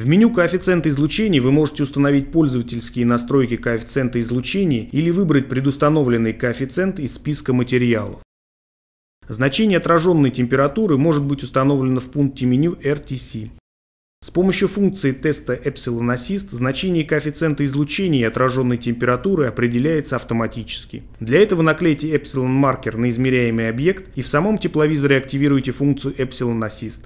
В меню коэффициента излучения вы можете установить пользовательские настройки коэффициента излучения или выбрать предустановленный коэффициент из списка материалов. Значение отраженной температуры может быть установлено в пункте меню RTC. С помощью функции теста Epsilon Assist значение коэффициента излучения и отраженной температуры определяется автоматически. Для этого наклейте Epsilon маркер на измеряемый объект и в самом тепловизоре активируйте функцию Epsilon Assist.